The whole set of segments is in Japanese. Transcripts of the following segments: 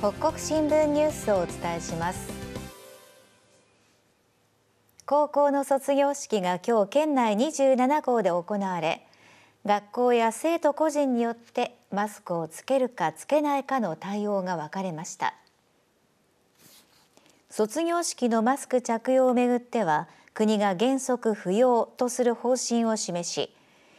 北国新聞ニュースをお伝えします高校の卒業式が今日県内27校で行われ学校や生徒個人によってマスクをつけるかつけないかの対応が分かれました卒業式のマスク着用をめぐっては国が原則不要とする方針を示し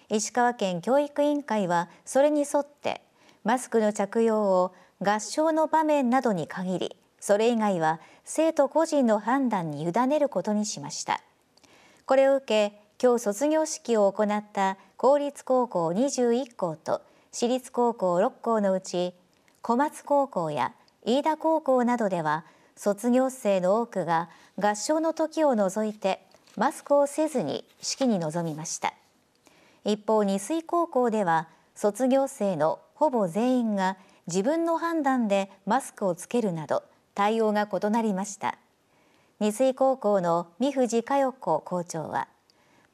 石川県教育委員会はそれに沿ってマスクの着用を合唱の場面などに限りそれ以外は生徒個人の判断に委ねることにしましたこれを受け今日卒業式を行った公立高校21校と私立高校6校のうち小松高校や飯田高校などでは卒業生の多くが合唱の時を除いてマスクをせずに式に臨みました一方二水高校では卒業生のほぼ全員が自分の判断でマスクをつけるなど対応が異なりました二水高校の三藤佳代子校長は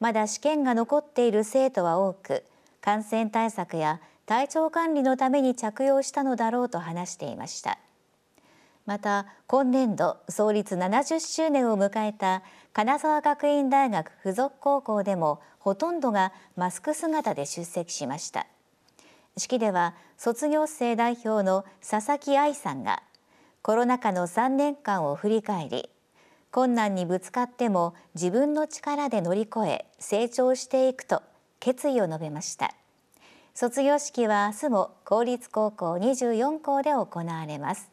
まだ試験が残っている生徒は多く感染対策や体調管理のために着用したのだろうと話していましたまた今年度創立70周年を迎えた金沢学院大学附属高校でもほとんどがマスク姿で出席しました式では卒業生代表の佐々木愛さんがコロナ禍の3年間を振り返り困難にぶつかっても自分の力で乗り越え成長していくと決意を述べました卒業式は明日も公立高校24校で行われます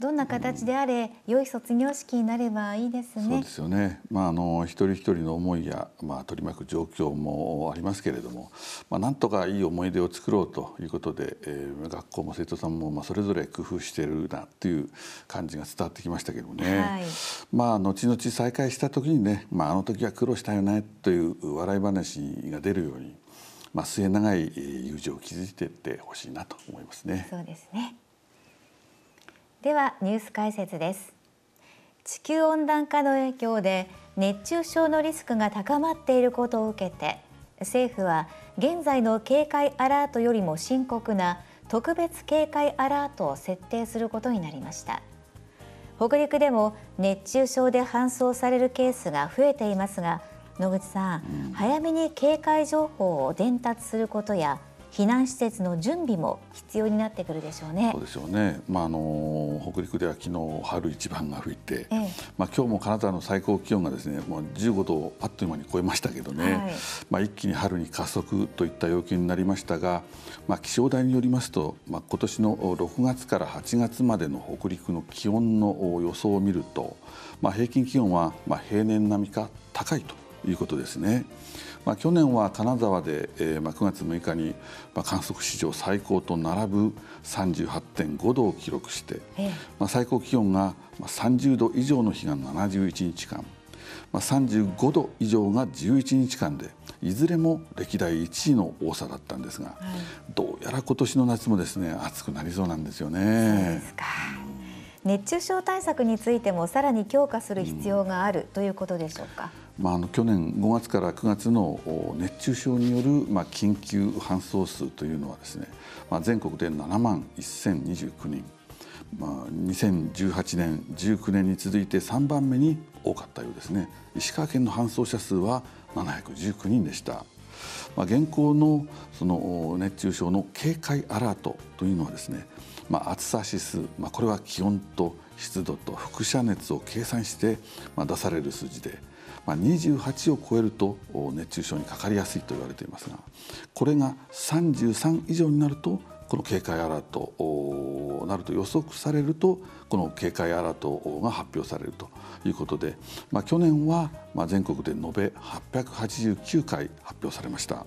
どんな形であれ、うん、良い卒業式になればいいですね。そうですよね。まああの一人一人の思いやまあ取り巻く状況もありますけれども、まあなんとかいい思い出を作ろうということで、えー、学校も生徒さんもまあそれぞれ工夫してるなっていう感じが伝わってきましたけどね。はい、まあ後々再開した時にね、まああの時は苦労したよねという笑い話が出るように。まあ、末永い友情を築いていってほしいなと思いますね。そうですねではニュース解説です地球温暖化の影響で熱中症のリスクが高まっていることを受けて政府は現在の警戒アラートよりも深刻な特別警戒アラートを設定することになりました北陸でも熱中症で搬送されるケースが増えていますが野口さん、うん、早めに警戒情報を伝達することや避難施設の準備も必要になってくるでしょうね。そうでしょうね。まああの北陸では昨日春一番が吹いて、ええ、まあ今日も金沢の最高気温がですね、もう15度をあっという間に超えましたけどね、はい、まあ一気に春に加速といった要件になりましたが、まあ気象台によりますと、まあ今年の6月から8月までの北陸の気温の予想を見ると、まあ平均気温はまあ平年並みか高いということですね。まあ、去年は金沢で、えーまあ、9月6日に、まあ、観測史上最高と並ぶ38.5度を記録して、ええ、まあ、最高気温が30度以上の日が71日間、まあ、35度以上が11日間でいずれも歴代1位の多さだったんですが、どうやら今年の夏もですね暑くなりそうなんですよね。熱中症対策についてもさらに強化する必要がある、ということでしょうか。まあ、あの去年5月から9月の熱中症による、まあ、緊急搬送数というのはですね、まあ、全国で7万1029人、まあ、2018年19年に続いて3番目に多かったようですね石川県の搬送者数は719人でした。まあ、現行のその熱中症の警戒アラートというのはですね、まあ、暑さ指数、まあ、これは気温と湿度と輻射熱を計算して、出される数字で、まあ、28を超えると熱中症にかかりやすいと言われていますがこれが33以上になるとこの警戒アラートなると予測されるとこの警戒アラートが発表されるということで、まあ、去年は全国で延べ889回発表されました、まあ、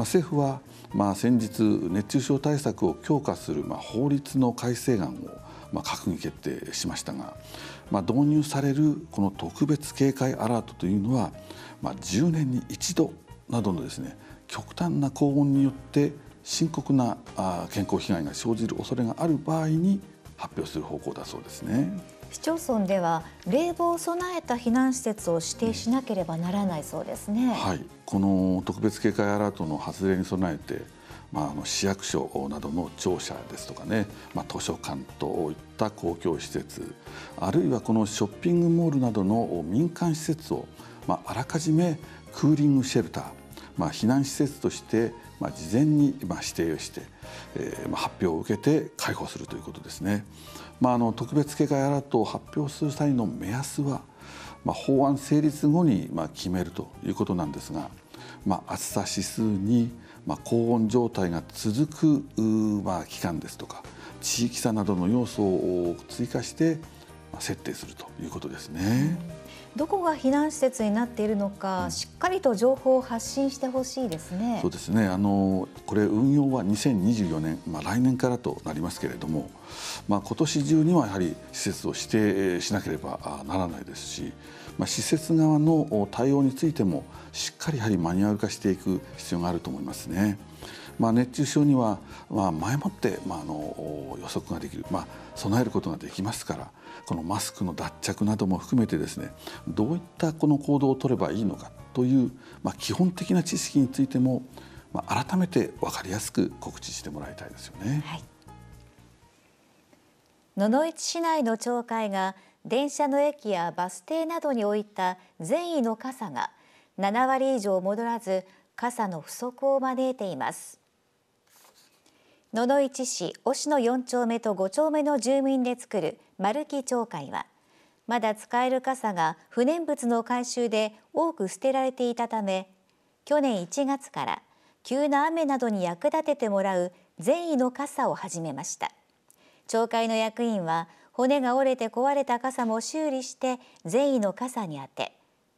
政府はまあ先日熱中症対策を強化するまあ法律の改正案をまあ閣議決定しましたがまあ、導入されるこの特別警戒アラートというのは、まあ、10年に一度などのですね極端な高温によって深刻な健康被害が生じる恐れがある場合に発表する方向だそうですね。市町村では冷房を備えた避難施設を指定しなければならないそうですね。はい、この特別警戒アラートの発令に備えてまあ、あの市役所などの庁舎ですとかね、まあ、図書館といった公共施設あるいはこのショッピングモールなどの民間施設を、まあ、あらかじめクーリングシェルター、まあ、避難施設として、まあ、事前に、まあ、指定をして、えーまあ、発表を受けて開放するということですね。まあ、あの特別警戒アラートを発表する際の目安は、まあ、法案成立後に、まあ、決めるということなんですが、まあ、暑さ指数にまあ、高温状態が続く、まあ、期間ですとか地域差などの要素を追加して、まあ、設定するということですね。どこが避難施設になっているのか、うん、しっかりと情報を発信してほしいですね。そうですね。あのこれ運用は2024年、まあ来年からとなりますけれども、まあ今年中にはやはり施設を指定しなければならないですし、ま施設側の対応についてもしっかりやはりマニュアル化していく必要があると思いますね。まあ、熱中症には、ま前もって、まあ、の予測ができる、まあ、備えることができますからこのマスクの脱着なども含めてですねどういったこの行動をとればいいのかという、ま基本的な知識についても、ま改めて分かりやすく告知してもらいたいですよね。はい、野々市市内の町会が電車の駅やバス停などに置いた善意の傘が7割以上戻らず傘の不足を招いています野々市市忍野4丁目と5丁目の住民で作る丸木町会はまだ使える傘が不燃物の回収で多く捨てられていたため去年1月から急な雨などに役立ててもらう善意の傘を始めました町会の役員は骨が折れて壊れた傘も修理して善意の傘に充て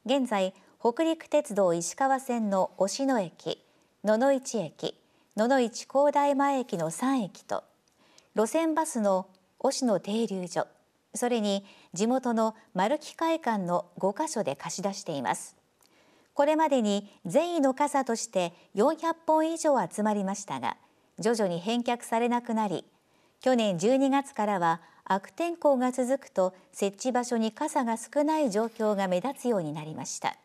現在北陸鉄道石川線の忍野駅野々市駅野々市高台前駅の3駅と路線バスの忍野停留所それに地元の丸木会館の5カ所で貸し出していますこれまでに善意の傘として400本以上集まりましたが徐々に返却されなくなり去年12月からは悪天候が続くと設置場所に傘が少ない状況が目立つようになりました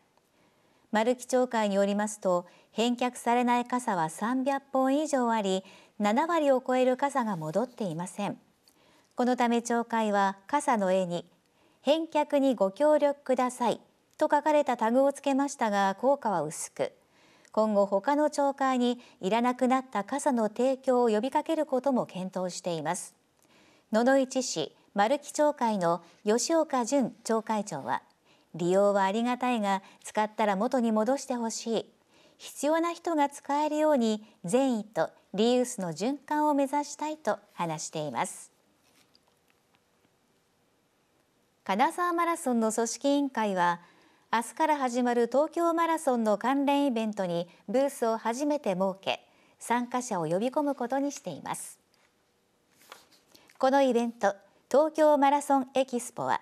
丸木町会によりますと返却されない傘は300本以上あり7割を超える傘が戻っていませんこのため町会は傘の絵に返却にご協力くださいと書かれたタグをつけましたが効果は薄く今後他の町会にいらなくなった傘の提供を呼びかけることも検討しています野々市市丸木町会の吉岡淳町会長は利用はありがたいが使ったら元に戻してほしい必要な人が使えるように善意とリユースの循環を目指したいと話しています金沢マラソンの組織委員会は明日から始まる東京マラソンの関連イベントにブースを初めて設け参加者を呼び込むことにしていますこのイベント東京マラソンエキスポは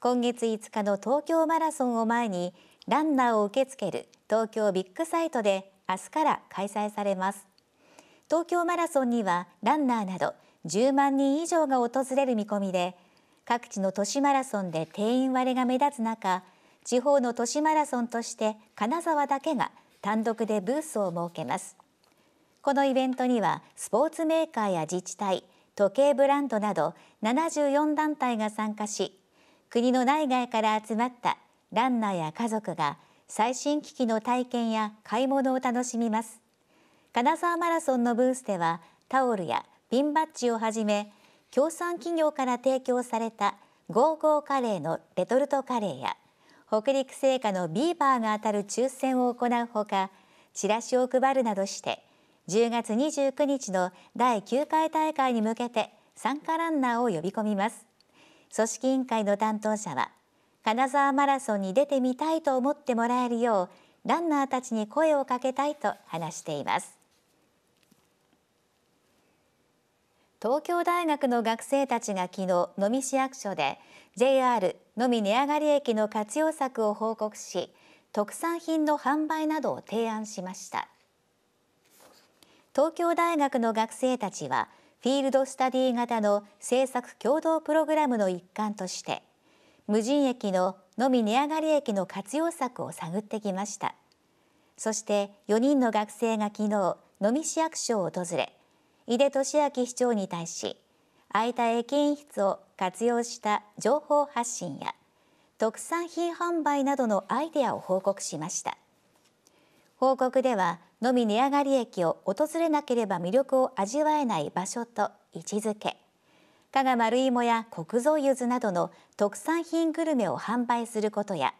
今月5日の東京マラソンを前にランナーを受け付ける東京ビッグサイトで明日から開催されます東京マラソンにはランナーなど10万人以上が訪れる見込みで各地の都市マラソンで定員割れが目立つ中地方の都市マラソンとして金沢だけが単独でブースを設けますこのイベントにはスポーツメーカーや自治体時計ブランドなど74団体が参加し国の内外から集まったランナーや家族が最新機器の体験や買い物を楽しみます金沢マラソンのブースではタオルや瓶バッジをはじめ協賛企業から提供されたゴーゴーカレーのレトルトカレーや北陸製菓のビーバーが当たる抽選を行うほかチラシを配るなどして10月29日の第9回大会に向けて参加ランナーを呼び込みます組織委員会の担当者は金沢マラソンに出てみたいと思ってもらえるようランナーたちに声をかけたいと話しています東京大学の学生たちが昨日能美市役所で JR のみ値上がり駅の活用策を報告し特産品の販売などを提案しました東京大学の学生たちはフィールドスタディ型の政策共同プログラムの一環として無人駅ののみ値上がり駅の活用策を探ってきましたそして4人の学生が昨日能美市役所を訪れ井出俊明市長に対し空いた駅員室を活用した情報発信や特産品販売などのアイデアを報告しました報告ではのみ値上がり駅を訪れなければ魅力を味わえない場所と位置づけ加賀丸芋や国蔵柚子などの特産品グルメを販売することや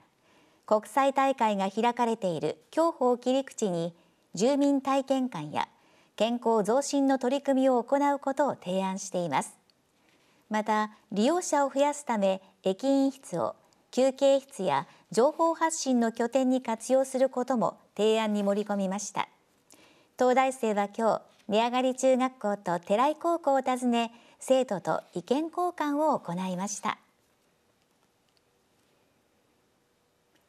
国際大会が開かれている競歩を切り口に住民体験館や健康増進の取り組みを行うことを提案していますまた利用者を増やすため駅員室を休憩室や情報発信の拠点に活用することも提案に盛り込みました東大生は今日値上がり中学校と寺井高校を訪ね生徒と意見交換を行いました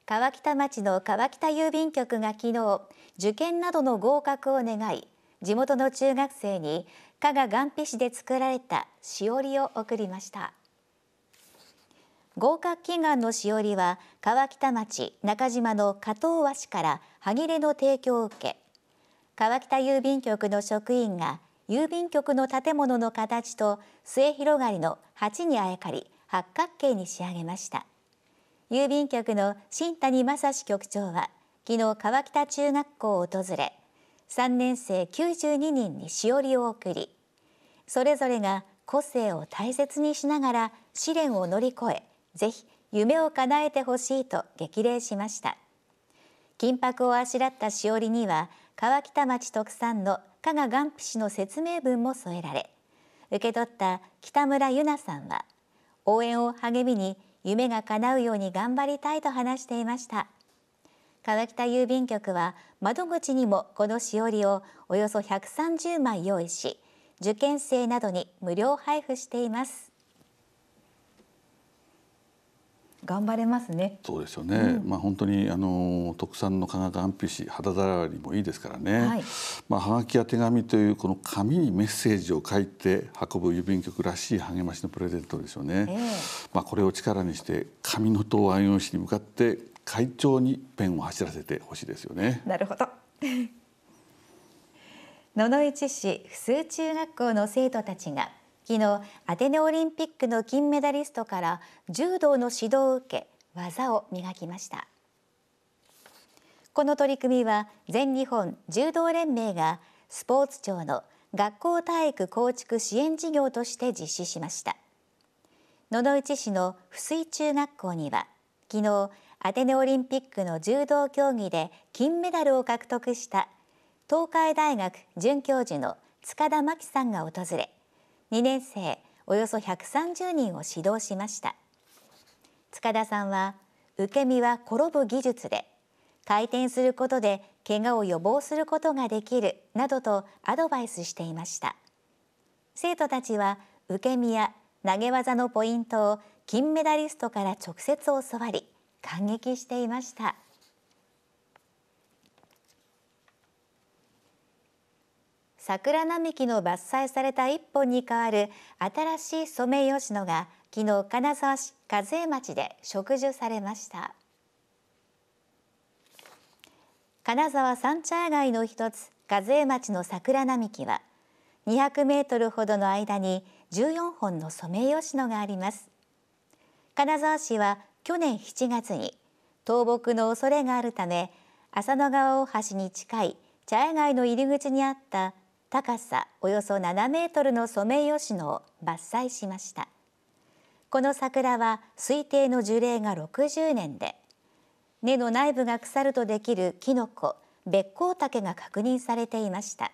川北町の川北郵便局が昨日受験などの合格を願い地元の中学生に加賀岩皮市で作られたしおりを送りました合格祈願のしおりは川北町中島の加藤和紙からはぎれの提供を受け川北郵便局の職員が郵便局の建物の形と末広がりの鉢にあやかり八角形に仕上げました郵便局の新谷正史局長は昨日川北中学校を訪れ3年生92人にしおりを送りそれぞれが個性を大切にしながら試練を乗り越えぜひ夢を叶えてほしいと激励しました金箔をあしらったしおりには川北町特産の加賀岩皮氏の説明文も添えられ受け取った北村由奈さんは応援を励みに夢が叶うように頑張りたいと話していました川北郵便局は窓口にもこのしおりをおよそ130枚用意し受験生などに無料配布しています頑張れますね。そうですよね。うん、まあ本当にあの特産の化学安否紙肌触りもいいですからね。はい、まあはがきや手紙というこの紙にメッセージを書いて運ぶ郵便局らしい励ましのプレゼントですよね。えー、まあこれを力にして紙の東安用紙に向かって会長にペンを走らせてほしいですよね。なるほど。野々市市普通中学校の生徒たちが昨日アテネオリンピックの金メダリストから柔道の指導を受け技を磨きましたこの取り組みは全日本柔道連盟がスポーツ庁の学校体育構築支援事業として実施しました野々市市の布水中学校には昨日アテネオリンピックの柔道競技で金メダルを獲得した東海大学准教授の塚田真希さんが訪れ2年生およそ130人を指導しました塚田さんは受け身は転ぶ技術で回転することで怪我を予防することができるなどとアドバイスしていました生徒たちは受け身や投げ技のポイントを金メダリストから直接教わり感激していました。桜並木の伐採された一本に変わる新しいソメイヨシノが昨日金沢市和江町で植樹されました金沢三茶街の一つ和江町の桜並木は200メートルほどの間に14本のソメイヨシノがあります金沢市は去年7月に倒木の恐れがあるため浅野川大橋に近い茶屋街の入り口にあった高さおよそ7メートルのソメイヨシノを伐採しましたこの桜は推定の樹齢が60年で根の内部が腐るとできるキノコベッコウタケが確認されていました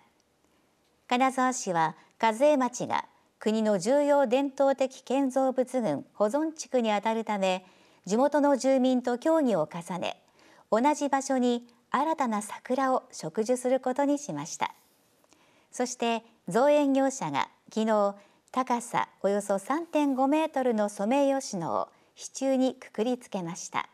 金沢市は和江町が国の重要伝統的建造物群保存地区にあたるため地元の住民と協議を重ね同じ場所に新たな桜を植樹することにしました。そして造園業者が昨日高さおよそ3.5メートルのソメイヨシノを支柱にくくりつけました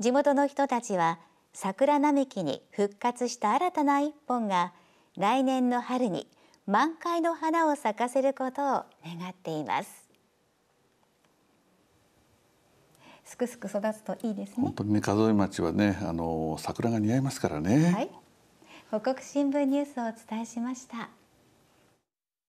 地元の人たちは桜並木に復活した新たな一本が来年の春に満開の花を咲かせることを願っていますすくすく育つといいですね本当にね数え町はねあの桜が似合いますからね、はい北告新聞ニュースをお伝えしました。